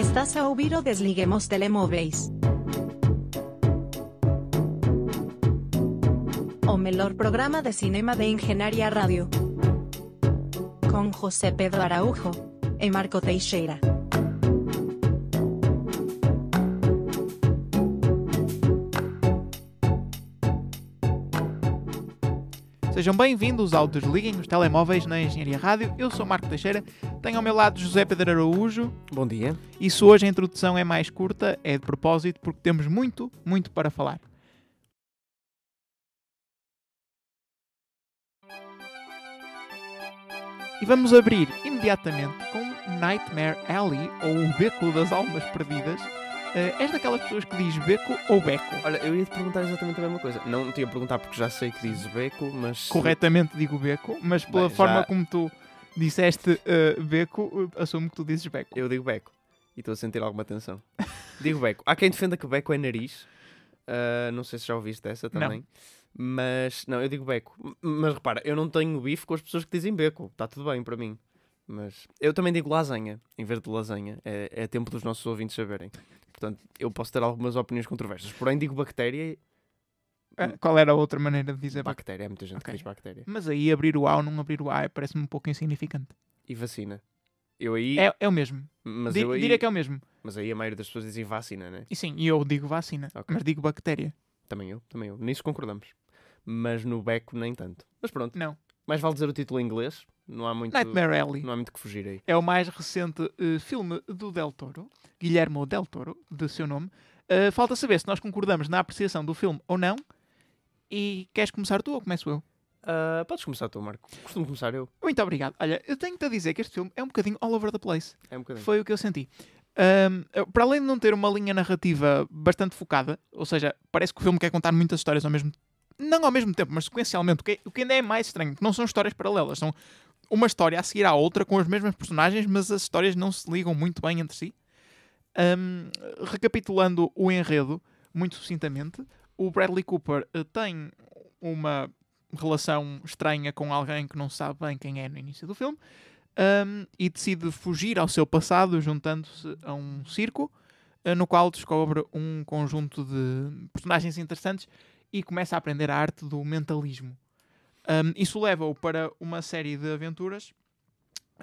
Estás a ouvir Desliguemos Telemóveis. O melhor programa de cinema de Ingenaria Radio. Con José Pedro Araujo e Marco Teixeira. Sejam bem-vindos ao Desliguem os Telemóveis na Engenharia Rádio. Eu sou Marco Teixeira, tenho ao meu lado José Pedro Araújo. Bom dia. E se hoje a introdução é mais curta, é de propósito, porque temos muito, muito para falar. E vamos abrir imediatamente com Nightmare Alley, ou O Beco das Almas Perdidas, Uh, és daquelas pessoas que diz beco ou beco? Olha, eu ia te perguntar exatamente a mesma coisa. Não te ia perguntar porque já sei que dizes beco, mas. Corretamente digo beco, mas pela Bem, forma já... como tu disseste uh, beco, eh, assumo que tu dizes beco. Eu digo beco e estou a sentir alguma tensão. digo beco. Há quem defenda que beco é nariz. Uh, não sei se já ouviste essa também. Não. Mas, não, eu digo beco. Mas repara, eu não tenho bife com as pessoas que dizem beco. Está tudo bem para mim. Mas eu também digo lasanha, em vez de lasanha. É, é tempo dos nossos ouvintes saberem. Portanto, eu posso ter algumas opiniões controversas. Porém, digo bactéria. Ah, qual era a outra maneira de dizer bactéria? Há muita gente okay. que diz bactéria. Mas aí abrir o A ou não abrir o A é, parece-me um pouco insignificante. E vacina? Eu aí. É, é o mesmo. Mas eu aí... Diria que é o mesmo. Mas aí a maioria das pessoas dizem vacina, né? E sim, eu digo vacina, okay. mas digo bactéria. Também eu, também eu. Nisso concordamos. Mas no beco nem tanto. Mas pronto. Não. Mais vale dizer o título em inglês, não há muito, Nightmare Alley. Não há muito que fugir aí. É o mais recente uh, filme do Del Toro, Guilhermo Del Toro, de seu nome. Uh, falta saber se nós concordamos na apreciação do filme ou não. E queres começar tu ou começo eu? Uh, podes começar tu, Marco. Costumo começar eu. Muito obrigado. Olha, eu tenho-te a dizer que este filme é um bocadinho all over the place. É um bocadinho. Foi o que eu senti. Um, para além de não ter uma linha narrativa bastante focada, ou seja, parece que o filme quer contar muitas histórias ao mesmo não ao mesmo tempo, mas sequencialmente, o que, é, o que ainda é mais estranho, não são histórias paralelas, são uma história a seguir à outra com as mesmas personagens, mas as histórias não se ligam muito bem entre si. Um, recapitulando o enredo, muito sucintamente, o Bradley Cooper eh, tem uma relação estranha com alguém que não sabe bem quem é no início do filme um, e decide fugir ao seu passado juntando-se a um circo eh, no qual descobre um conjunto de personagens interessantes e começa a aprender a arte do mentalismo. Um, isso leva-o para uma série de aventuras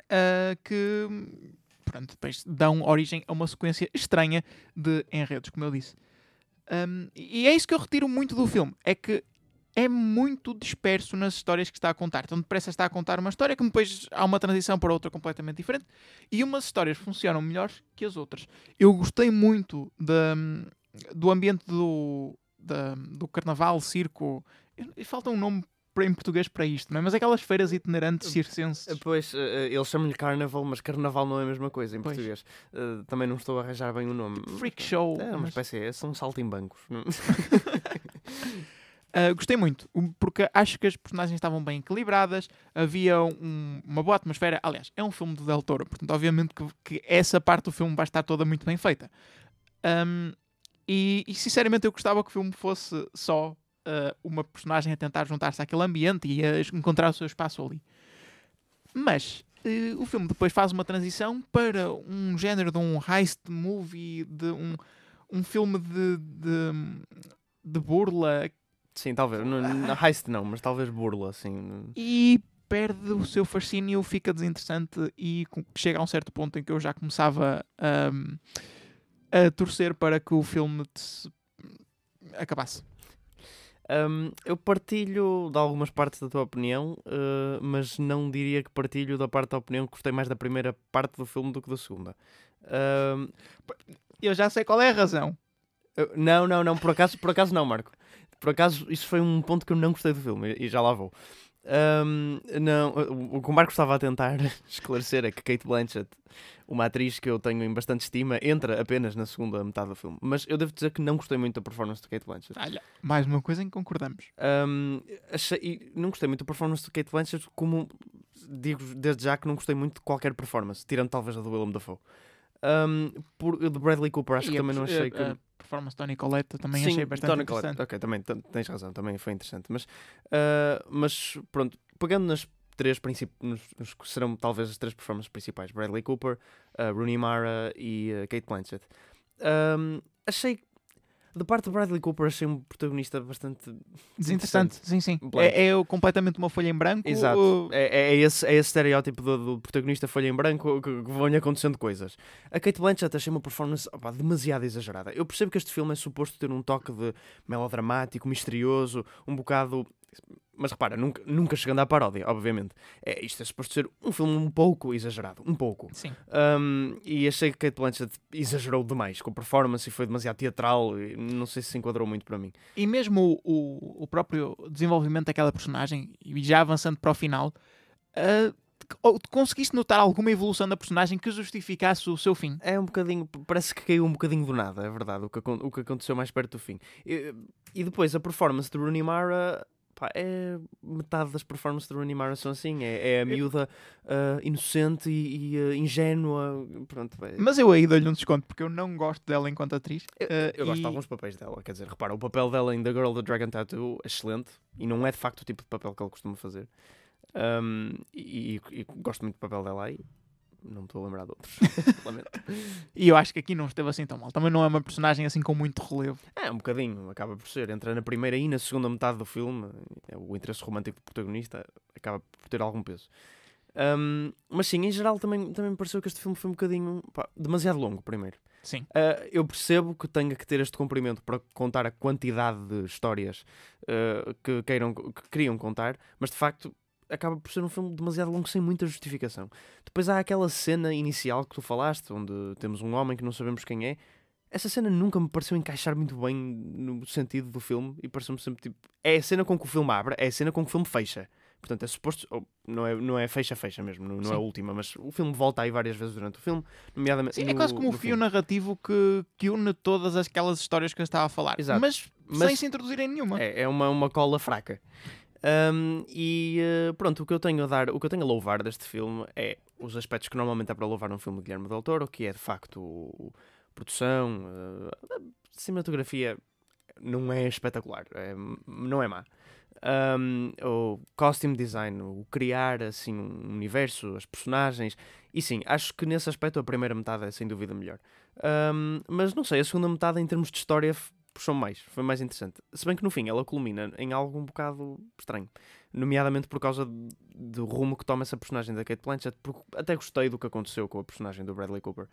uh, que pronto, depois dão origem a uma sequência estranha de enredos, como eu disse. Um, e é isso que eu retiro muito do filme: é que é muito disperso nas histórias que está a contar. Então, depressa está a contar uma história que depois há uma transição para outra completamente diferente. E umas histórias funcionam melhor que as outras. Eu gostei muito de, do ambiente do, de, do carnaval, circo. Falta um nome em português para isto, não é? Mas aquelas feiras itinerantes eh, circenses. Eh, pois, eh, eles chamam-lhe carnaval, mas carnaval não é a mesma coisa em pois. português. Também não estou a arranjar bem o nome. Freak show. É uma espécie, é, são saltimbancos. Uh, gostei muito, porque acho que as personagens estavam bem equilibradas, havia um, uma boa atmosfera. Aliás, é um filme do de Del Toro, portanto, obviamente que, que, essa parte do filme vai estar toda muito bem feita. Um, e, e, sinceramente, eu gostava que o filme fosse só uh, uma personagem a tentar juntar-se àquele ambiente e a encontrar o seu espaço ali. Mas uh, o filme depois faz uma transição para um género de um heist movie, de um, um filme de, de, de burla. Sim, talvez. No, no heist não, mas talvez burla, sim. E perde o seu fascínio, fica desinteressante e chega a um certo ponto em que eu já começava um, ah, a torcer para que o filme acabasse. Um, eu partilho de algumas partes da tua opinião, uh, mas não diria que partilho da parte da opinião que gostei mais da primeira parte do filme do que da segunda. Um, eu já sei qual é a razão. não, não, não, por acaso, por acaso não, Marco. Por acaso, isso foi um ponto que eu não gostei do filme e já lá vou. Um, não, o que o Marco estava a tentar esclarecer é que Kate Blanchett, uma atriz que eu tenho em bastante estima, entra apenas na segunda metade do filme. Mas eu devo dizer que não gostei muito da performance de Kate Blanchett. Olha, mais uma coisa em que concordamos. Um, achei, não gostei muito da performance de Kate Blanchett, como digo desde já que não gostei muito de qualquer performance, tirando talvez a do Willem Dafoe. Um, por, de Bradley Cooper, acho e que também não achei eh, que. A performance de Tony Colette também Sim, achei bastante Tony interessante. Colette. Ok, também tens razão, também foi interessante. Mas, uh, mas pronto, pegando nas três nos, nos, serão talvez as três performances principais: Bradley Cooper, uh, Rooney Mara e uh, ah, Kate Blanchett. Um, achei da parte do Bradley Cooper, achei um protagonista bastante desinteressante. Sim, sim. É, é, completamente uma folha em branco. Exato. Ou... É, é, é, esse, é esse estereótipo do, do protagonista folha em branco que, que vão-lhe acontecendo coisas. A Kate Blanchett achei uma performance opa, demasiado exagerada. Eu percebo que este filme é suposto ter um toque de melodramático, misterioso, um bocado mas repara, nunca, nunca chegando à paródia, obviamente. É, isto é suposto ser um filme um pouco exagerado, um pouco. Sim. Um, e achei que Kate Blanchett exagerou demais com a performance e foi demasiado teatral e não sei se se enquadrou muito para mim. E mesmo o, o, o próprio desenvolvimento daquela personagem, e já avançando para o final, uh, conseguiste notar alguma evolução da personagem que justificasse o seu fim? É um bocadinho, parece que caiu um bocadinho do nada, é verdade, o que, o que aconteceu mais perto do fim. E, e depois a performance de Rooney Mara pá, é metade das performances do Rooney Mara são assim. É, é a miúda uh, inocente e, e uh, ingênua. Pronto, é. Mas eu aí dou-lhe um desconto porque eu não gosto dela enquanto atriz. Eu, ah, eu e... gosto de alguns papéis dela. Quer dizer, repara, o papel dela em The Girl the Dragon Tattoo é excelente e não é de facto o tipo de papel que ela costuma fazer. Um, e, e, e, gosto muito do papel dela aí. Não me estou a lembrar de outros. Lamento. E eu acho que aqui não esteve assim tão mal. Também não é uma personagem assim com muito relevo. É, um bocadinho, acaba por ser. Entra na primeira e na segunda metade do filme. É o interesse romântico do protagonista acaba por ter algum peso. Um, mas sim, em geral também, também me pareceu que este filme foi um bocadinho pá, demasiado longo, primeiro. Sim. Uh, eu percebo que tenha que ter este comprimento para contar a quantidade de histórias uh, que, queiram, que queriam contar, mas de facto acaba por ser um filme demasiado longo sem muita justificação. Depois há aquela cena inicial que tu falaste, onde temos um homem que não sabemos quem é. Essa cena nunca me pareceu encaixar muito bem no sentido do filme e pareceu-me sempre tipo. É a cena com que o filme abre, é a cena com que o filme fecha. Portanto, é suposto. não, é, não é fecha, fecha mesmo, não, não é a última, mas o filme volta aí várias vezes durante o filme, nomeadamente. Sim, é no, é quase como o fio filme. narrativo que, que une todas aquelas histórias que eu estava a falar. Exato. Mas, mas sem se introduzir em nenhuma. É, é uma, uma cola fraca. Um, e eh, pronto, o que eu tenho a dar, o que eu tenho a louvar deste filme é os aspectos que normalmente há para louvar num filme de Guilherme Del Toro, que é de facto produção, uh, a cinematografia não é espetacular, é, não é má. Um, o costume design, o criar assim um universo, as personagens, e sim, acho que nesse aspecto a primeira metade é sem dúvida melhor. Um, mas não sei, a segunda metade em termos de história puxou mais, foi mais interessante. Se bem que no fim ela culmina em algo um bocado estranho, nomeadamente por causa do rumo que toma essa personagem da Kate Blanchett, porque até gostei do que aconteceu com a personagem do Bradley Cooper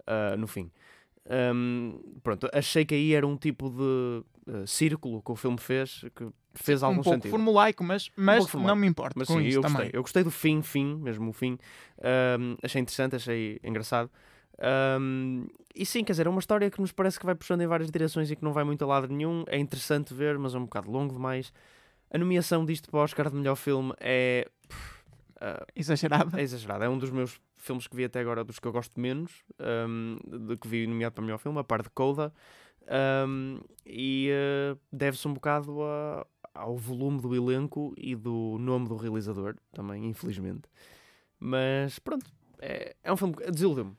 uh, no fim. Um, pronto, achei que aí era um tipo de uh, círculo que o filme fez que fez sim, algum um pouco sentido. formulaico, mas, mas um formulaico. não me importa. Mas sim, eu também. gostei. Eu gostei do fim, fim, mesmo o fim. Um, achei interessante, achei engraçado. Um, e sim, quer dizer, é uma história que nos parece que vai puxando em várias direções e que não vai muito a lado nenhum. É interessante ver, mas é um bocado longo demais. A nomeação disto para o Oscar de melhor filme é. Uh, exagerada. É exagerada. É um dos meus filmes que vi até agora, dos que eu gosto menos, um, que vi nomeado para melhor filme, a par de Coda. Um, e uh, deve-se um bocado a, ao volume do elenco e do nome do realizador, também, infelizmente. Mas pronto, é, é um filme que desiludiu-me.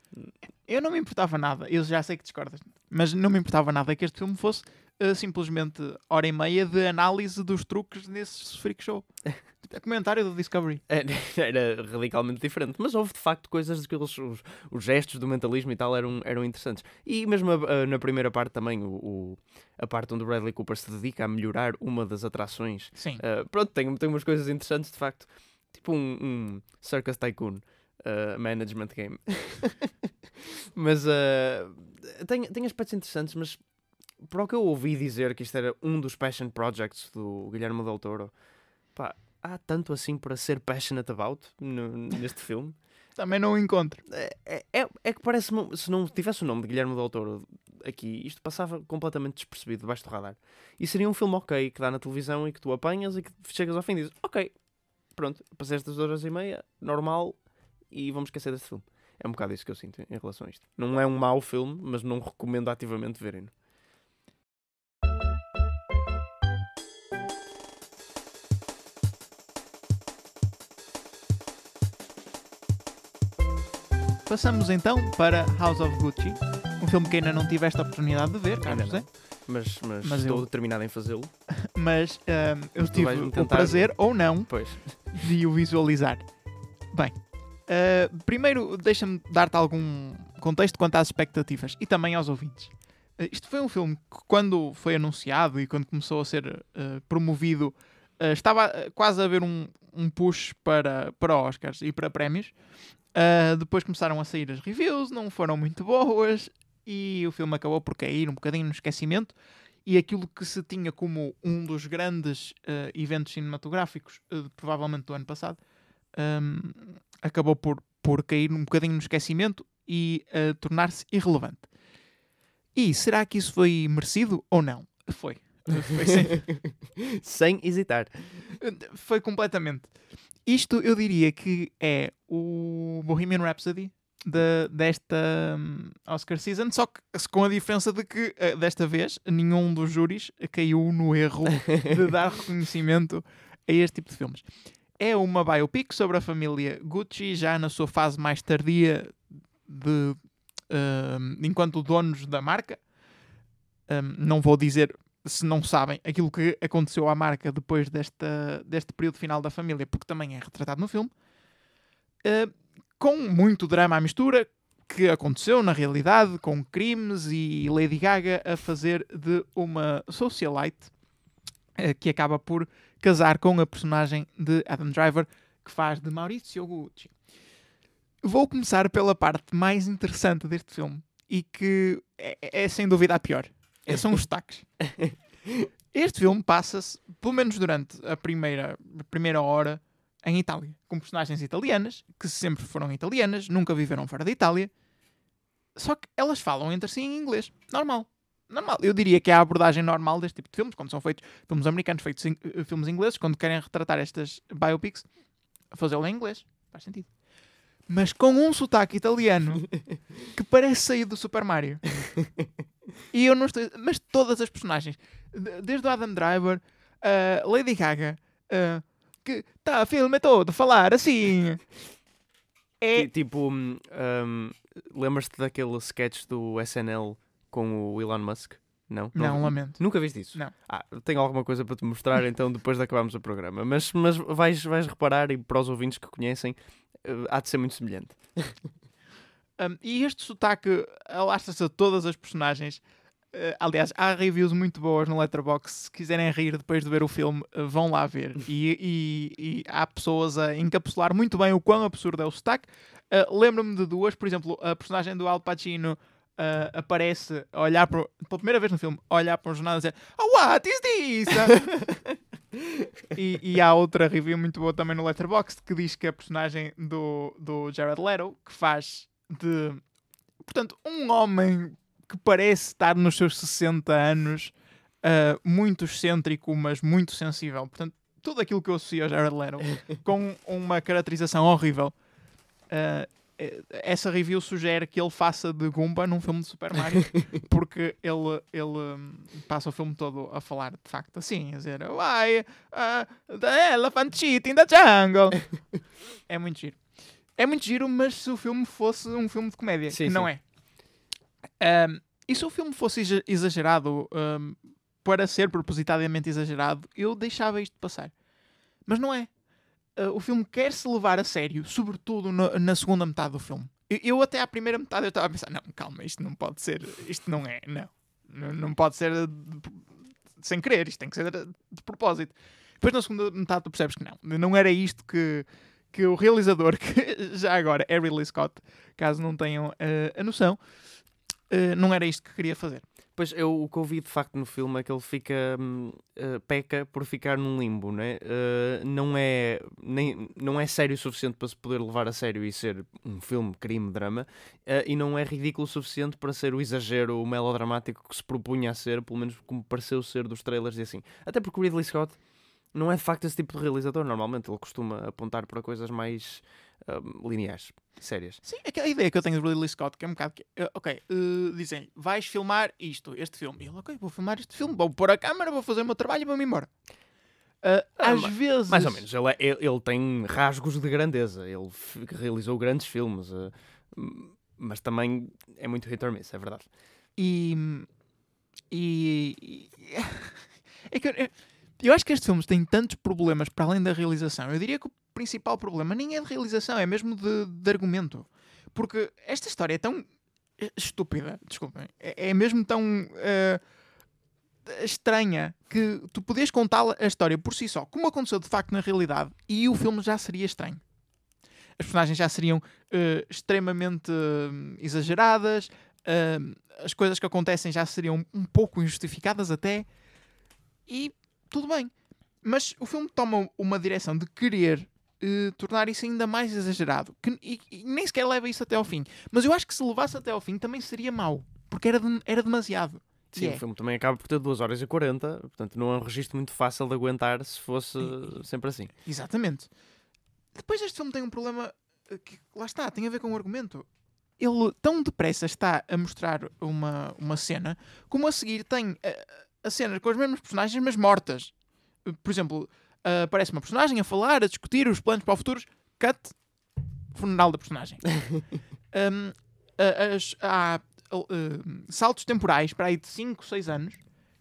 Eu não me importava nada, eu já sei que discordas, mas não me importava nada que este filme fosse uh, simplesmente hora e meia de análise dos truques nesse freak show. Tipo, é comentário do Discovery. É, era, radicalmente diferente, mas houve de facto coisas que os, os, gestos do mentalismo e tal eram, eram interessantes. E mesmo a, a, na primeira parte também, o, o, a parte onde o Bradley Cooper se dedica a melhorar uma das atrações. Sim. Uh, pronto, tem, tem umas coisas interessantes de facto. Tipo um, um Circus Tycoon. Eh, management game. mas uh, tem, tem aspectos interessantes, mas para o que eu ouvi dizer que isto era um dos passion projects do Guilherme Del Toro, pá, há tanto assim para ser passionate about no, neste filme. Também não o encontro. É, é, é, é que parece-me, se não tivesse o nome de Guilherme Del Toro aqui, isto passava completamente despercebido debaixo do radar. E seria um filme ok, que dá na televisão e que tu apanhas e que chegas ao fim e dizes, ok, pronto, passei estas duas horas e meia, normal, e vamos esquecer desse filme. É um bocado isso que eu sinto em relação a isto. Não é um mau filme, mas não recomendo ativamente verem. -no. Passamos então para House of Gucci, um filme que ainda não tive esta oportunidade de ver, Carlos José. Mas, mas, mas, estou eu... determinado em fazê-lo. mas um, ehm, eu tive tentar... o prazer, ou não, pois. de o visualizar. Bem, Uh, primeiro, deixa-me dar-te algum contexto quanto às expectativas e também aos ouvintes. Uh, isto foi um filme que, quando foi anunciado e quando começou a ser uh, promovido, estava quase a haver um, um, push para, para Oscars e para prémios. depois começaram a sair as reviews, não foram muito boas e o filme acabou por cair um bocadinho no esquecimento. E aquilo que se tinha como um dos grandes eventos cinematográficos, provavelmente do ano passado, um, ehm, acabou por, por cair um bocadinho no esquecimento e uh, tornar-se irrelevante. E será que isso foi merecido ou não? Foi. Foi sem... sem hesitar. Foi completamente. Isto eu diria que é o Bohemian Rhapsody de, desta hum, Oscar season, só que com a diferença de que eh, desta vez nenhum dos júris caiu no erro de dar reconhecimento a este tipo de filmes é uma biopic sobre a família Gucci, já na sua fase mais tardia de, uh, enquanto donos da marca. Um, ehm, não vou dizer, se não sabem, aquilo que aconteceu à marca depois desta, deste período final da família, porque também é retratado no filme. Uh, com muito drama à mistura, que aconteceu na realidade, com crimes e Lady Gaga a fazer de uma socialite uh, que acaba por casar com a personagem de Adam Driver que faz de Maurizio Gucci. Vou começar pela parte mais interessante deste filme e que é, é, é sem dúvida a pior. É, são os destaques. Este filme passa-se, pelo menos durante a primeira, a primeira hora, em Itália, com personagens italianas, que sempre foram italianas, nunca viveram fora da Itália, só que elas falam entre si em inglês, normal normal. Eu diria que é a abordagem normal deste tipo de filmes, quando são feitos filmes americanos, feitos in, eh, filmes ingleses, quando querem retratar estas biopics, fazê-lo em inglês. Faz sentido. Mas com um sotaque italiano que parece sair do Super Mario. E eu não estou. Mas todas as personagens, desde o Adam Driver, a uh, eh, Lady Gaga, uh, que tá, filme todo, falar assim. É... Tipo, um, hum, lembras-te daquele sketch do SNL com o Elon Musk? Não? Não, não lamento. Nunca viste isso? Não. Ah, tenho alguma coisa para te mostrar então depois de acabarmos o programa. Mas, mas vais, vais reparar, e para os ouvintes que conhecem, eh, há de ser muito semelhante. um, e este sotaque alastra-se a todas as personagens. Uh, aliás, há reviews muito boas no Letterboxd. Se quiserem rir depois de ver o filme, uh, vão lá ver. E, e, e, há pessoas a encapsular muito bem o quão absurdo é o sotaque. Uh, Lembro-me de duas, por exemplo, a personagem do Al Pacino uh, aparece a olhar para, pela primeira vez no filme, a olhar para um jornal e dizer oh, What is this? e, e, há outra review muito boa também no Letterboxd que diz que a personagem do, do Jared Leto, que faz de. Portanto, um homem que parece estar nos seus 60 anos, uh, muito excêntrico, mas muito sensível. Portanto, tudo aquilo que eu associo ao Jared Leto, com uma caracterização horrível. Uh, essa review sugere que ele faça de Goomba num filme de Super Mario, porque ele, ele hum, passa o filme todo a falar de facto assim, a dizer Why uh, the elephant cheating the jungle? é muito giro. É muito giro, mas se o filme fosse um filme de comédia, sim, que sim. não é. Um, e se o filme fosse exagerado, um, para ser propositadamente exagerado, eu deixava isto passar. Mas não é uh, o filme quer se levar a sério, sobretudo na, na segunda metade do filme. Eu, eu, até à primeira metade eu estava a pensar, não, calma, isto não pode ser, isto não é, não. Não, não pode ser eh, de, de, sem querer, isto tem que ser de, eh, de propósito. Depois na segunda metade tu percebes que não, não era isto que, que o realizador, que já agora é Ridley Scott, caso não tenham uh, a noção, uh, não era isto que queria fazer pois eu, o que eu vi de facto no filme é que ele fica uh, peca por ficar num limbo, né? Uh, não é nem, não é sério o suficiente para se poder levar a sério e ser um filme crime drama uh, e não é ridículo o suficiente para ser o exagero o melodramático que se propunha a ser, pelo menos como pareceu ser dos trailers e assim. Até porque o Ridley Scott não é de facto esse tipo de realizador. Normalmente ele costuma apontar para coisas mais um, lineares, sérias. Sim, aquela é ideia que eu tenho de Ridley Scott, que é um bocado que, uh, ok, uh, dizem, vais filmar isto, este filme. E ele, ok, vou filmar este filme, vou pôr a câmera, vou fazer o meu trabalho e vou-me embora. Uh, às mas, vezes. Mais ou menos, ele, é, ele, ele, tem rasgos de grandeza, ele realizou grandes filmes, uh, mas também é muito hit or miss, é verdade. E. E. e... é que eu, eu acho que este filme tem tantos problemas para além da realização. Eu diria que o principal problema nem é de realização, é mesmo de, de argumento. Porque esta história é tão eh, estúpida, desculpem, é, é mesmo tão uh, estranha que tu podias contar a história por si só, como aconteceu de facto na realidade, e o filme já seria estranho. As personagens já seriam uh, extremamente uh, exageradas, as coisas que acontecem já seriam um pouco injustificadas até, e tudo bem. Mas o filme toma uma direção de querer eh, tornar isso ainda mais exagerado. Que, e, e, nem sequer leva isso até ao fim. Mas eu acho que se levasse até ao fim também seria mau. Porque era, de, era demasiado. Sim, é. o filme também acaba por ter 2 horas e 40. Portanto, não é um registro muito fácil de aguentar se fosse e, sempre assim. Exatamente. Depois este filme tem um problema eh, que, lá está, tem a ver com o argumento ele tão depressa está a mostrar uma, uma cena, como a seguir tem eh, a cena com as mesmas personagens, mas mortas. Por exemplo, uh, aparece uma personagem a falar, a discutir os planos para o futuro, cut, funeral da personagem. um, uh, as, há uh, saltos temporais para aí de 5, 6 anos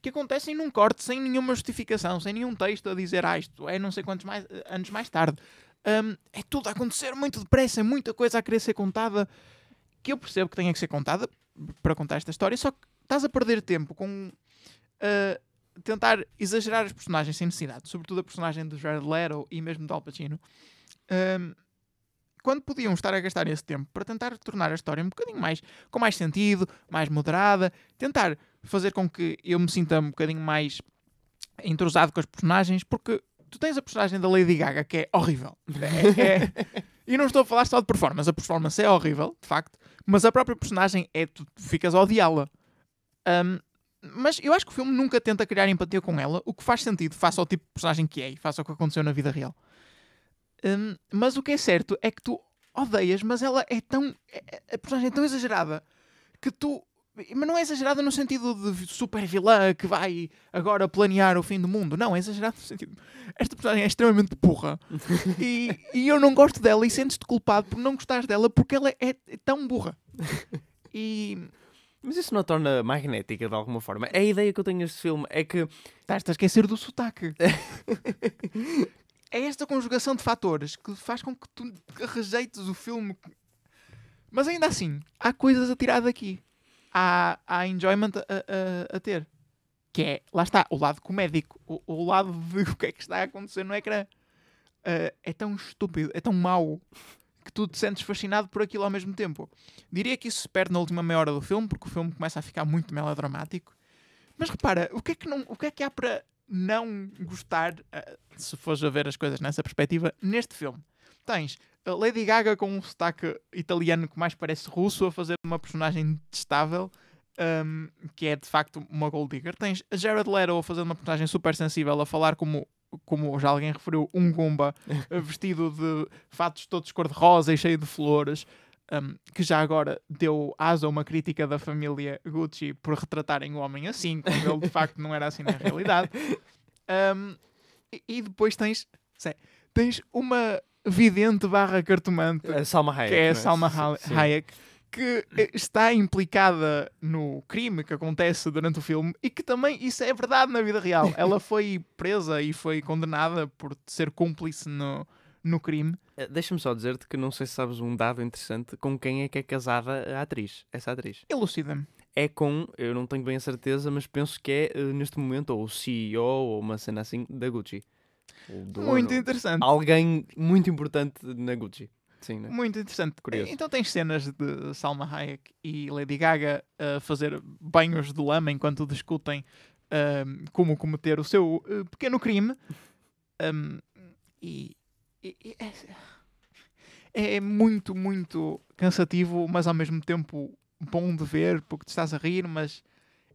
que acontecem num corte sem nenhuma justificação, sem nenhum texto a dizer ah, isto é não sei quantos mais, anos mais tarde. Um, é tudo a acontecer muito depressa, é muita coisa a querer ser contada que eu percebo que tenha que ser contada para contar esta história, só que estás a perder tempo com tentar exagerar as personagens sem necessidade, sobretudo a personagem do Jared Leto e mesmo do Al Pacino, um, quando podiam estar a gastar esse tempo para tentar tornar a história um bocadinho mais com mais sentido, mais moderada, tentar fazer com que eu me sinta um bocadinho mais entrosado com as personagens, porque tu tens a personagem da Lady Gaga que é horrível. É, é... e não estou a falar só de performance, a performance é horrível, de facto, mas a própria personagem é tu, tu ficas a odiá-la. Um, mas eu acho que o filme nunca tenta criar empatia com ela, o que faz sentido, faça o tipo de personagem que é e faça o que aconteceu na vida real. Um, mas o que é certo é que tu odeias, mas ela é tão. É, é, a personagem é tão exagerada que tu. Mas não é exagerada no sentido de super vilã que vai agora planear o fim do mundo. Não, é exagerada no sentido. Esta personagem é extremamente burra. e, e eu não gosto dela e sentes-te culpado por não gostares dela porque ela é, é tão burra. E mas isso não a torna magnética de alguma forma. A ideia que eu tenho deste filme é que. estás a esquecer do sotaque. é esta conjugação de fatores que faz com que tu rejeites o filme. Mas ainda assim, há coisas a tirar daqui. Há, há enjoyment a, a, a ter. Que é, lá está, o lado comédico. O, o lado de o que é que está a acontecer no ecrã. Uh, é tão estúpido, é tão mau que tu te sentes fascinado por aquilo ao mesmo tempo. Diria que isso se perde na última meia hora do filme, porque o filme começa a ficar muito melodramático. Mas repara, o que é que, não, o que, é que há para não gostar, eh, se fores a ver as coisas nessa perspectiva, neste filme? Tens a eh, Lady Gaga com um sotaque italiano que mais parece russo a fazer uma personagem detestável. Um, ehm, que é de facto uma gold digger. Tens a Jared Leto a fazer uma personagem super sensível, a falar como como já alguém referiu, um Gumba eh, vestido de fatos todos cor-de-rosa e cheio de flores, um, que já agora deu asa a uma crítica da família Gucci por retratarem o homem assim, quando ele de facto não era assim na realidade. Um, e depois tens, sei, tens uma vidente barra cartomante, é, é Salma Hayek, que é Salma Hayek, que eh, está implicada no crime que acontece durante o filme e que também isso é verdade na vida real. Ela foi presa e foi condenada por ser cúmplice no, no crime. Eh, deixa-me só dizer-te que não sei se sabes um dado interessante com quem é que é casada a atriz, essa atriz. Elucida-me. É com, eu não tenho bem a certeza, mas penso que é eh, neste momento ou o CEO ou uma cena assim da Gucci. Muito interessante. Alguém muito importante na Gucci. Sim, né? Muito interessante. Curioso. Então tens cenas de Salma Hayek e Lady Gaga a uh, fazer banhos de lama enquanto discutem hum, como cometer o seu uh, pequeno crime. Um, e, e, e é, é, é, muito, muito cansativo, mas ao mesmo tempo bom de ver, porque te estás a rir, mas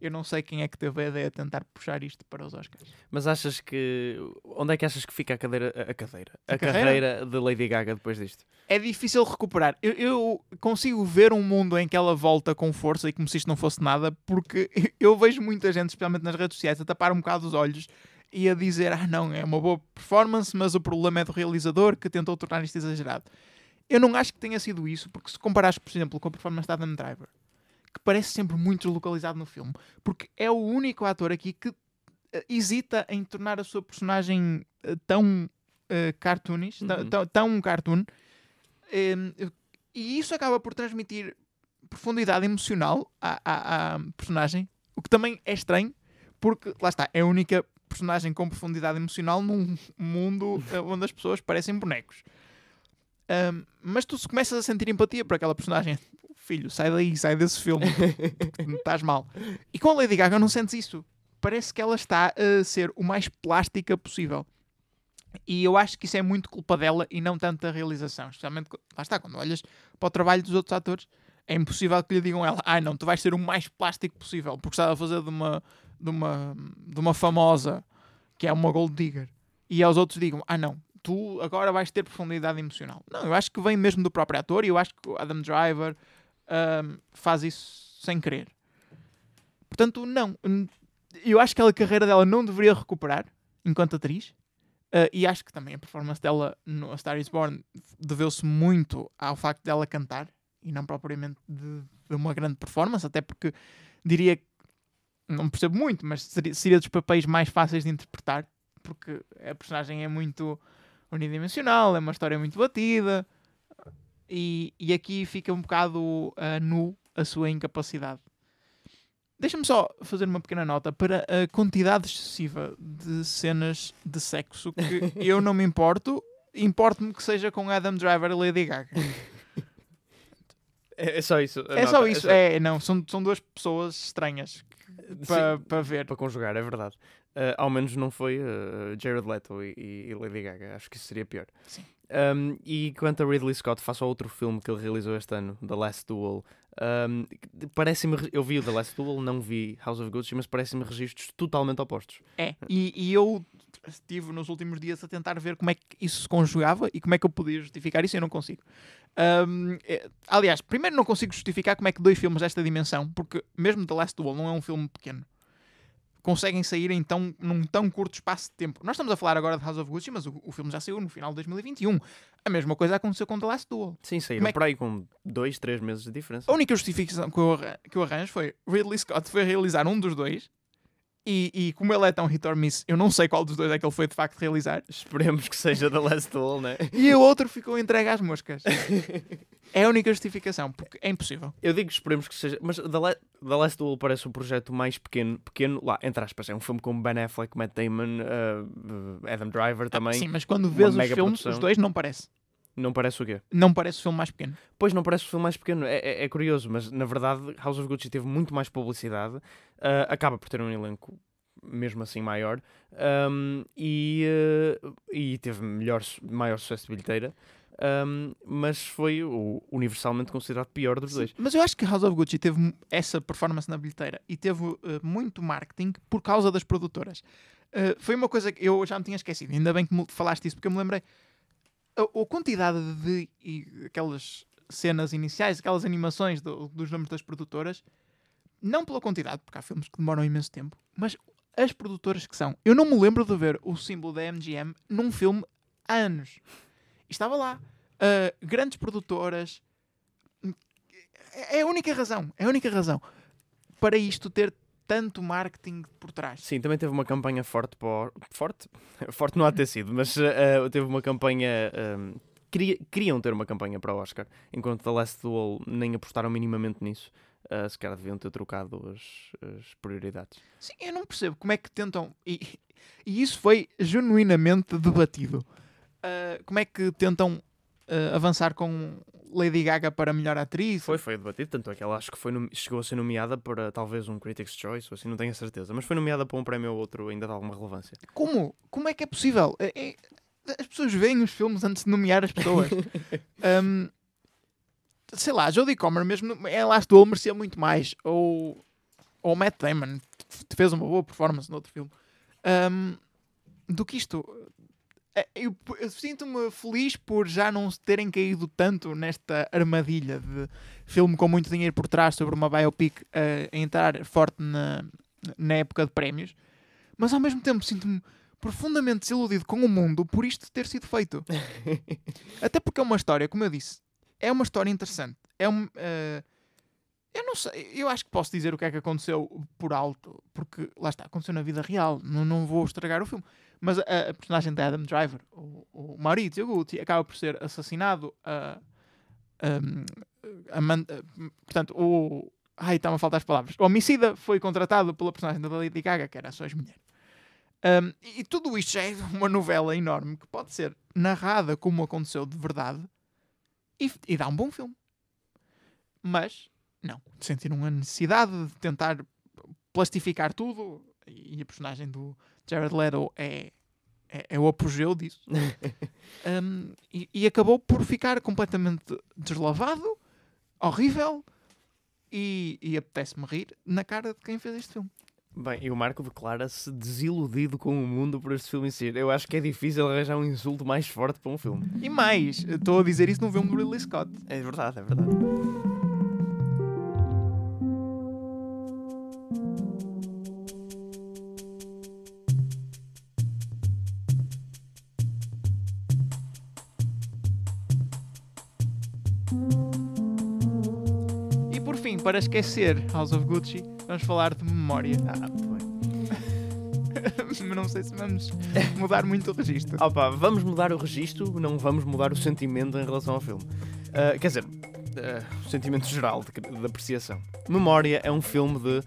eu não sei quem é que teve a ideia de tentar puxar isto para os Oscars. Mas achas que. Onde é que achas que fica a cadeira. A cadeira. A, a carreira? carreira? de Lady Gaga depois disto? É difícil recuperar. Eu, eu, consigo ver um mundo em que ela volta com força e como se isto não fosse nada, porque eu vejo muita gente, especialmente nas redes sociais, a tapar um bocado os olhos e a dizer: ah, não, é uma boa performance, mas o problema é do realizador que tentou tornar isto exagerado. Eu não acho que tenha sido isso, porque se comparares, por exemplo, com a performance da Adam Driver, que parece sempre muito localizado no filme, porque é o único ator aqui que eh, hesita em tornar a sua personagem eh, tão uh, cartoonish, uhum. tão, cartoon, um, ehm, e isso acaba por transmitir profundidade emocional à, à, à, personagem, o que também é estranho, porque lá está, é a única personagem com profundidade emocional num mundo onde as pessoas parecem bonecos. Um, ehm, mas tu começas a sentir empatia por aquela personagem filho, sai daí, sai desse filme, estás mal. E com a Lady Gaga não sentes isso. Parece que ela está a ser o mais plástica possível. E eu acho que isso é muito culpa dela e não tanto da realização. Especialmente, lá está, quando olhas para o trabalho dos outros atores, é impossível que lhe digam ela, ah não, tu vais ser o mais plástico possível, porque estava a fazer de uma, de uma, de uma famosa, que é uma gold digger. E aos outros digam, ah não, tu agora vais ter profundidade emocional. Não, eu acho que vem mesmo do próprio ator e eu acho que o Adam Driver um, faz isso sem querer. Portanto, não. Eu acho que a carreira dela não deveria recuperar enquanto atriz. Uh, e acho que também a performance dela no a Star is Born deveu-se muito ao facto dela cantar e não propriamente de, de, uma grande performance, até porque diria que não percebo muito, mas seria, seria dos papéis mais fáceis de interpretar, porque a personagem é muito unidimensional, é uma história muito batida, e, e aqui fica um bocado uh, nu a sua incapacidade. Deixa-me só fazer uma pequena nota para a quantidade excessiva de cenas de sexo que eu não me importo, importo-me que seja com Adam Driver e Lady Gaga. É, é só isso. É nota. só isso. É, só... É, é, é, não, são, são duas pessoas estranhas para ver. Para conjugar, é verdade. Uh, ao menos não foi uh, Jared Leto e, e, Lady Gaga. Acho que isso seria pior. Sim. Um, e quanto a Ridley Scott, faço outro filme que ele realizou este ano, The Last Duel. Um, parece-me, eu vi o The Last Duel, não vi House of Gucci, mas parece-me registros totalmente opostos. É, e, e, eu estive nos últimos dias a tentar ver como é que isso se conjugava e como é que eu podia justificar isso e eu não consigo. Um, é, aliás, primeiro não consigo justificar como é que dois filmes desta dimensão, porque mesmo The Last Duel não é um filme pequeno conseguem sair então num tão curto espaço de tempo. Nós estamos a falar agora de House of Gucci, mas o, o filme já saiu no final de 2021. A mesma coisa aconteceu com The Last Duel. Sim, saíram é por aí com dois, três meses de diferença. A única justificação que eu, que eu arranjo foi Ridley Scott foi realizar um dos dois e, e, como ele é tão hit or miss, eu não sei qual dos dois é que ele foi de facto realizar. Esperemos que seja The Last Duel, né? E o outro ficou entregue às moscas. é a única justificação, porque é impossível. Eu digo esperemos que seja, mas The, Last Duel parece o projeto mais pequeno, pequeno, lá, entre aspas, é um filme com Ben Affleck, Matt Damon, uh, Adam Driver ah, também. Ah, sim, mas quando vês os filmes, os dois não parece. Não parece o quê? Não parece o filme mais pequeno. Pois, não parece o filme mais pequeno. É, é, é curioso, mas na verdade House of Gucci teve muito mais publicidade. Uh, acaba por ter um elenco mesmo assim maior um, e, uh, e teve melhor, maior sucesso de bilheteira. Um, mas foi o, universalmente considerado pior dos dois. Mas eu acho que House of Gucci teve essa performance na bilheteira e teve uh, muito marketing por causa das produtoras. Uh, foi uma coisa que eu já me tinha esquecido, ainda bem que me falaste isso, porque eu me lembrei a, a quantidade de e, aquelas cenas iniciais, aquelas animações do, dos nomes das produtoras, não pela quantidade, porque há filmes que demoram imenso tempo, mas as produtoras que são. Eu não me lembro de ver o símbolo da MGM num filme há anos. Estava lá. Uh, grandes produtoras. É, é a única razão. É a única razão para isto ter tanto marketing por trás. Sim, também teve uma campanha forte, por... forte? forte não há de ter sido, mas uh, teve uma campanha... Um ehm, queriam ter uma campanha para o Oscar, enquanto The Last Duel nem apostaram minimamente nisso. Uh, se calhar deviam ter trocado as, as, prioridades. Sim, eu não percebo como é que tentam. E, e isso foi genuinamente debatido. Uh, como é que tentam uh, avançar com Lady Gaga para melhor atriz. Foi, foi debatido, tanto é que ela acho que foi chegou a ser nomeada para talvez um Critics' Choice, ou assim, não tenho a certeza, mas foi nomeada para um prémio ou outro ainda de alguma relevância. Como? Como é que é possível? É, é, as pessoas veem os filmes antes de nomear as pessoas. um, sei lá, Jodie Comer mesmo, ela é estou merecia muito mais. Ou, ou Matt Damon, fez uma boa performance no outro filme. Um, do que isto, é, eu, eu sinto-me feliz por já não terem caído tanto nesta armadilha de filme com muito dinheiro por trás sobre uma biopic eh, a entrar forte na, na época de prémios, mas ao mesmo tempo sinto-me profundamente desiludido com o mundo por isto ter sido feito. Até porque é uma história, como eu disse, é uma história interessante. É um, uh, eu não sei, eu acho que posso dizer o que é que aconteceu por alto, porque lá está, aconteceu na vida real, não, não vou estragar o filme. Mas a, a personagem da Adam Driver, o, o Maurizio Gucci, acaba por ser assassinado a. a, a portanto, o. Ai, está a faltar as palavras. O homicida foi contratado pela personagem da Lady Gaga, que era a sua mulheres mulher Um, e tudo isto já é uma novela enorme que pode ser narrada como aconteceu de verdade e, e dá um bom filme. Mas não. Sentiram a necessidade de tentar plastificar tudo e a personagem do Jared Leto é, é, é o apogeu disso. um, e, e, acabou por ficar completamente deslavado, horrível e, e apetece-me rir na cara de quem fez este filme. Bem, e o Marco declara-se desiludido com o mundo por este filme ser Eu acho que é difícil arranjar um insulto mais forte para um filme. E mais, estou a dizer isso num filme do Ridley Scott. É verdade, é verdade. para esquecer House of Gucci, vamos falar de memória. Ah, muito não sei se vamos mudar muito o registro. Opa, vamos mudar o registro, não vamos mudar o sentimento em relação ao filme. Uh, quer dizer, uh, o sentimento geral de, de, apreciação. Memória é um filme de.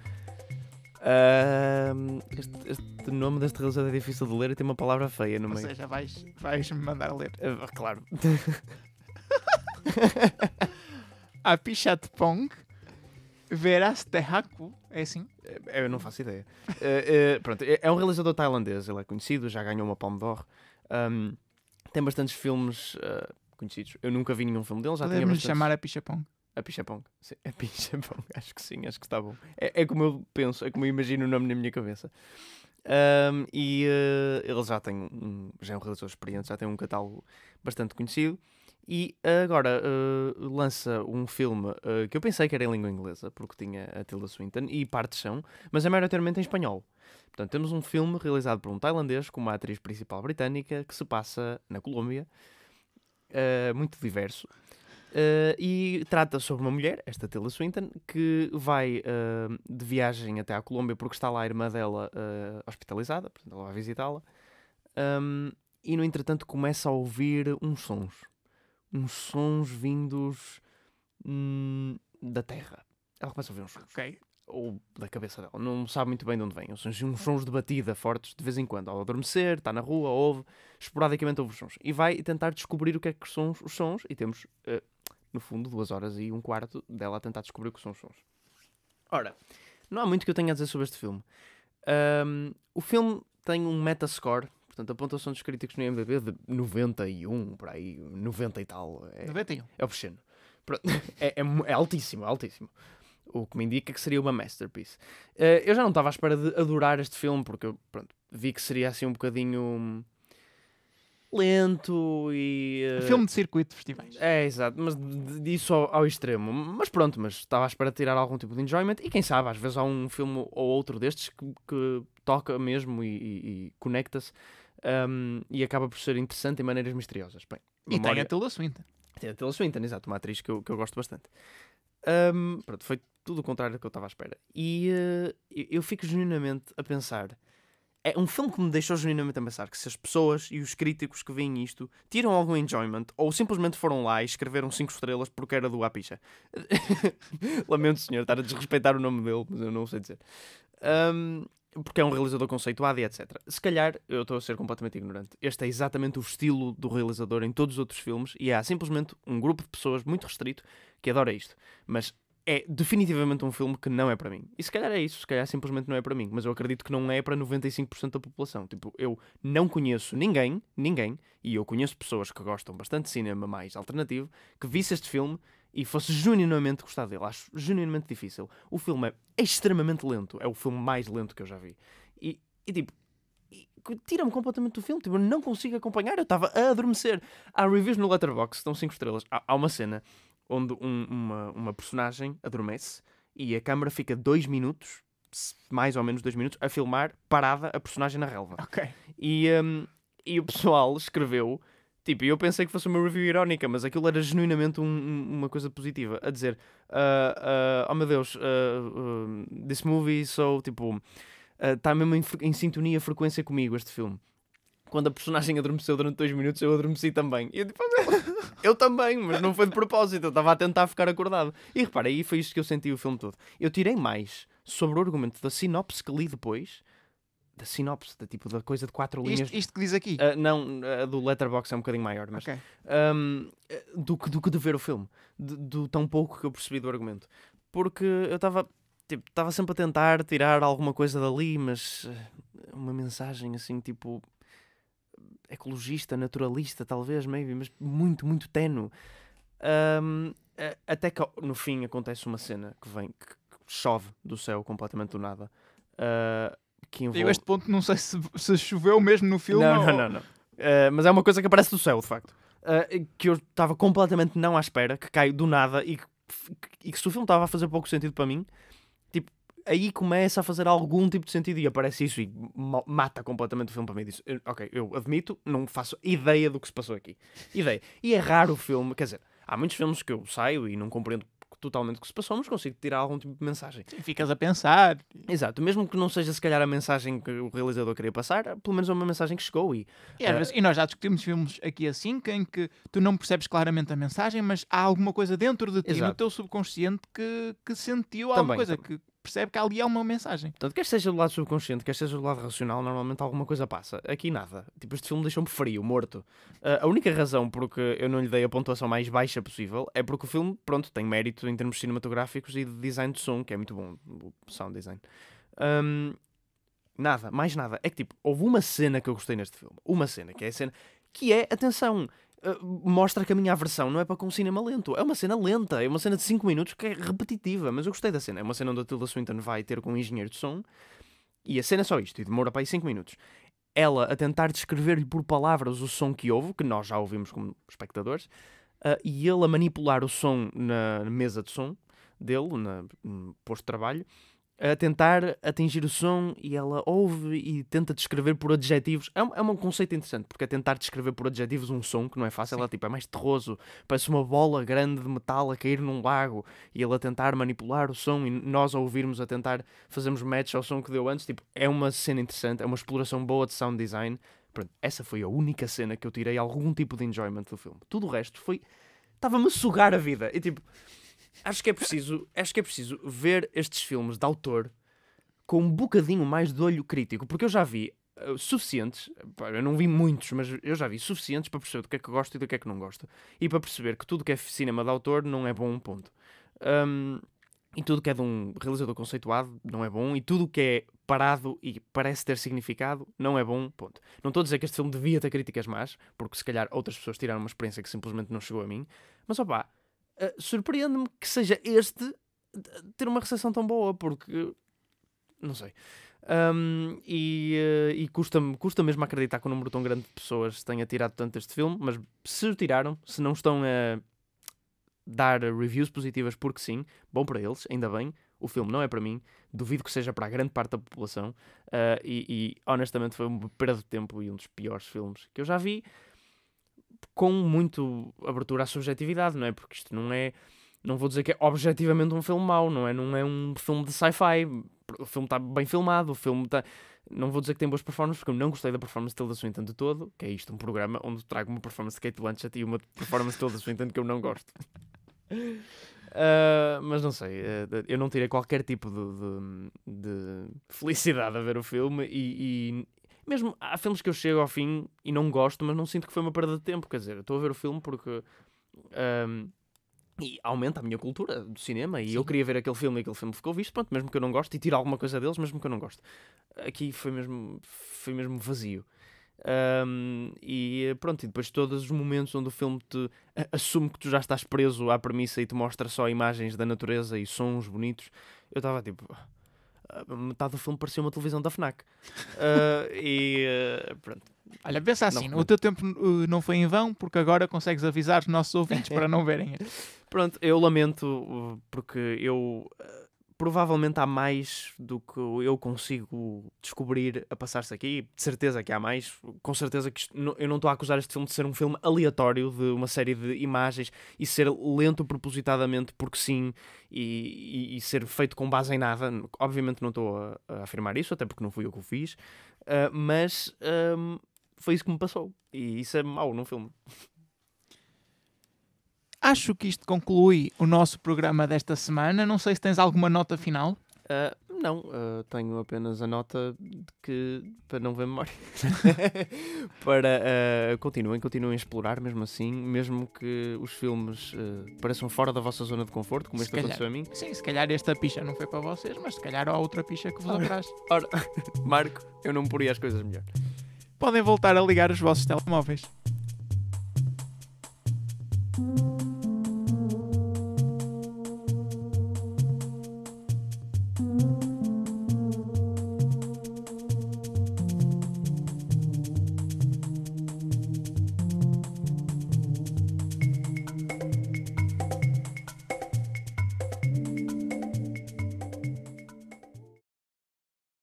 Uh, este, este, nome deste realizador é difícil de ler e tem uma palavra feia no meio. Ou seja, vais, vais me mandar ler. Uh, claro. a Pichat Pong Veras Terraku, é assim? É, é, eu não faço ideia. uh, uh, pronto, é, é um realizador tailandês, ele é conhecido, já ganhou uma Palme d'Or. Um, tem bastantes filmes uh, conhecidos. Eu nunca vi nenhum filme dele, já Podemos bastantes... chamar a Pichapong. A Pichapong, sim, a Pichapong, acho que sim, acho que está bom. É, é, como eu penso, é como eu imagino o nome na minha cabeça. Um, e ele já tem um, já é um realizador experiente, já tem um catálogo bastante conhecido. E agora uh, lança um filme uh, que eu pensei que era em língua inglesa, porque tinha a Tilda Swinton, e partes são, mas é maioritariamente em espanhol. Portanto, temos um filme realizado por um tailandês com uma atriz principal britânica que se passa na Colômbia, uh, muito diverso. e trata sobre uma mulher, esta Tilda Swinton, que vai de viagem até à Colômbia porque está lá a irmã dela hospitalizada, portanto ela vai visitá-la, um, ehm, e no entretanto começa a ouvir uns sons uns sons vindos hum, da terra. Ela começa a ouvir uns sons. Ok. Ou da cabeça dela. Não sabe muito bem de onde vêm. Uns, uns sons de batida fortes de vez em quando. Ao adormecer, está na rua, ouve. Esporadicamente ouve os sons. E vai tentar descobrir o que é que são os sons. E temos, uh, no fundo, duas horas e um quarto dela a tentar descobrir o que são os sons. Ora, não há muito que eu tenha a dizer sobre este filme. Um, o filme tem um metascore Portanto, a pontuação dos críticos no IMDb de 91, por aí, 90 e tal. É, 91. É obsceno. É, é, é altíssimo, é altíssimo. O que me indica que seria uma masterpiece. Eh, eu já não estava à espera de adorar este filme, porque eu pronto, vi que seria assim um bocadinho lento e. Uh... Filme de circuito de festivais. É, exato, mas disso ao, ao, extremo. Mas pronto, mas estava à espera de tirar algum tipo de enjoyment e quem sabe, às vezes há um filme ou outro destes que, que toca mesmo e, e, e conecta-se um, e acaba por ser interessante em maneiras misteriosas. Bem, memória... E tem a Tilda Swinton. Tem a Tilda Swinton, exato, uma atriz que eu, que eu gosto bastante. Um, pronto, foi tudo o contrário do que eu estava à espera. E uh, eu fico genuinamente a pensar. É um filme que me deixou genuinamente a pensar que se as pessoas e os críticos que veem isto tiram algum enjoyment ou simplesmente foram lá e escreveram 5 estrelas porque era do Apicha. Lamento, senhor, estar a desrespeitar o nome dele, mas eu não sei dizer. Um, porque é um realizador conceituado e etc. Se calhar, eu estou a ser completamente ignorante, este é exatamente o estilo do realizador em todos os outros filmes e há simplesmente um grupo de pessoas muito restrito que adora isto. Mas é definitivamente um filme que não é para mim. E se calhar é isso, se calhar simplesmente não é para mim, mas eu acredito que não é para 95% da população. Tipo, eu não conheço ninguém, ninguém, e eu conheço pessoas que gostam bastante de cinema mais alternativo, que visse este filme e fosse genuinamente gostar dele. Acho genuinamente difícil. O filme é extremamente lento. É o filme mais lento que eu já vi. E, e tipo, tira-me completamente do filme. Tipo, eu não consigo acompanhar. Eu estava a adormecer. Há reviews no Letterboxd, estão 5 estrelas. Há, há, uma cena onde um, uma, uma personagem adormece e a câmera fica 2 minutos, mais ou menos 2 minutos, a filmar parada a personagem na relva. Ok. E, um, e o pessoal escreveu Tipo, eu pensei que fosse uma review irónica, mas aquilo era genuinamente um, uma coisa positiva. A dizer, uh, uh, oh meu Deus, uh, uh, this movie, so, tipo, está mesmo em, em sintonia, frequência comigo este filme quando a personagem adormeceu durante dois minutos, eu adormeci também. E eu tipo, eu também, mas não foi de propósito, eu estava a tentar ficar acordado. E repara, aí foi isto que eu senti o filme todo. Eu tirei mais sobre o argumento da sinopse que li depois da sinopse, da, tipo, da coisa de quatro linhas. Isto que diz aqui? Uh, não, a uh, do Letterboxd é um bocadinho maior, mas. Okay. Um, do, que, do que de ver o filme. De, do tão pouco que eu percebi do argumento. Porque eu estava. Tipo, estava sempre a tentar tirar alguma coisa dali, mas. Ah, uma mensagem assim, tipo. ecologista, naturalista, talvez, maybe, mas muito, muito tenue. Um, até que oh, no fim acontece uma cena que vem. que chove do céu completamente do nada. Uh, que envolve... Eu este ponto não sei se, se choveu mesmo no filme. Não, ou... não, não. não. Uh, mas é uma coisa que aparece do céu, de facto. Uh, que eu estava completamente não à espera, que cai do nada e que, e que se o filme estava a fazer pouco sentido para mim, tipo, aí começa a fazer algum tipo de sentido e aparece isso e mata completamente o filme para mim. Diz, ok, eu admito, não faço ideia do que se passou aqui. Ideia. E é raro o filme, quer dizer, há muitos filmes que eu saio e não compreendo totalmente que se passou, mas consigo tirar algum tipo de mensagem. E ficas a pensar. Exato, mesmo que não seja se calhar a mensagem que o realizador queria passar, pelo menos é uma mensagem que chegou. E, e, uh... vezes, e nós já discutimos filmes aqui assim, que, em que tu não percebes claramente a mensagem, mas há alguma coisa dentro de ti, Exato. no teu subconsciente, que, que sentiu também, alguma coisa, também. que, percebe que ali há uma mensagem. Portanto, quer seja do lado subconsciente, quer seja do lado racional, normalmente alguma coisa passa. Aqui nada. Tipo, este filme deixou-me frio, morto. Uh, a única razão porque eu não lhe dei a pontuação mais baixa possível é porque o filme, pronto, tem mérito em termos cinematográficos e de design de som, que é muito bom. Sound design. Um, nada, mais nada. É que tipo, houve uma cena que eu gostei neste filme. Uma cena, que é a cena. Que é, atenção, eh, mostra que a minha aversão não é para com um cinema lento. É uma cena lenta, é uma cena de 5 minutos que é repetitiva, mas eu gostei da cena. É uma cena onde a Tilda Swinton vai ter com um engenheiro de som e a cena é só isto, e demora para aí 5 minutos. Ela a tentar descrever-lhe por palavras o som que houve, que nós já ouvimos como espectadores, uh, e ele a manipular o som na mesa de som dele, no posto de trabalho, a tentar atingir o som e ela ouve e tenta descrever por adjetivos. É um, é um conceito interessante, porque é tentar descrever por adjetivos um som que não é fácil, ela tipo, é mais terroso, parece uma bola grande de metal a cair num lago e ela a tentar manipular o som e nós a ouvirmos a tentar fazermos match ao som que deu antes. Tipo, é uma cena interessante, é uma exploração boa de sound design. Pronto, essa foi a única cena que eu tirei algum tipo de enjoyment do filme. Tudo o resto foi. Estava-me a sugar a vida. E tipo, Acho que é preciso, acho que é preciso ver estes filmes de autor com um bocadinho mais de olho crítico, porque eu já vi uh, suficientes, pá, eu não vi muitos, mas eu já vi suficientes para perceber do que é que gosto e do que é que não gosto, e para perceber que tudo que é cinema de autor não é bom, ponto. Um, e tudo que é de um realizador conceituado não é bom, e tudo que é parado e parece ter significado não é bom, ponto. Não estou a dizer que este filme devia ter críticas más, porque se calhar outras pessoas tiraram uma experiência que simplesmente não chegou a mim, mas opá, ah, surpreende-me que seja este ter uma recepção tão boa, porque não sei. Um, e, uh, e custa-me custa mesmo acreditar que um número tão grande de pessoas tenha tirado tanto este filme, mas se o tiraram, se não estão a dar reviews positivas porque sim, bom para eles, ainda bem. O filme não é para mim, duvido que seja para a grande parte da população, uh, e, e honestamente foi uma perda de tempo e um dos piores filmes que eu já vi com muito abertura à subjetividade, não é? Porque isto não é. Não vou dizer que é objetivamente um filme mau, não é? Não é um filme de sci-fi. O filme está bem filmado, o filme está. Não vou dizer que tem boas performances, porque eu não gostei da performance de Tilda Swinton de todo, que é isto, um programa onde trago uma performance de Kate Blanchett e uma performance de Tilda Swinton que eu não gosto. Uh, mas não sei, eh, eu não tirei qualquer tipo de, de, de, felicidade a ver o filme e, mesmo há filmes que eu chego ao fim e não gosto, mas não sinto que foi uma perda de tempo. Quer dizer, estou a ver o filme porque. Um, e aumenta a minha cultura do cinema e Sim. eu queria ver aquele filme e aquele filme ficou visto, pronto, mesmo que eu não goste, e tiro alguma coisa deles, mesmo que eu não goste. Aqui foi mesmo, foi mesmo vazio. Um, e pronto, e depois todos os momentos onde o filme te assume que tu já estás preso à premissa e te mostra só imagens da natureza e sons bonitos, eu estava tipo metade do filme parecia uma televisão da FNAC. Uh, e uh, pronto. Olha, pensa assim, não, o teu tempo uh, não foi em vão, porque agora consegues avisar os nossos ouvintes para não verem. Pronto, eu lamento, uh, porque eu provavelmente há mais do que eu consigo descobrir a passar-se aqui. De certeza que há mais. Com certeza que isto, eu não estou a acusar este filme de ser um filme aleatório, de uma série de imagens e ser lento propositadamente porque sim e, e, e ser feito com base em nada. Obviamente não estou a, a, afirmar isso, até porque não fui eu que o fiz. Uh, mas um, ehm, foi isso que me passou. E isso é mau num filme. Acho que isto conclui o nosso programa desta semana. Não sei se tens alguma nota final. Uh, não, uh, tenho apenas a nota de que para não ver memória. para uh, continuem, continuem a explorar mesmo assim, mesmo que os filmes pareçam fora da vossa zona de conforto, como se este calhar, aconteceu a mim. Sim, se calhar esta picha não foi para vocês, mas se calhar há outra picha que vos apraz. Ora, Marco, eu não poria as coisas melhor. Podem voltar a ligar os vossos telemóveis.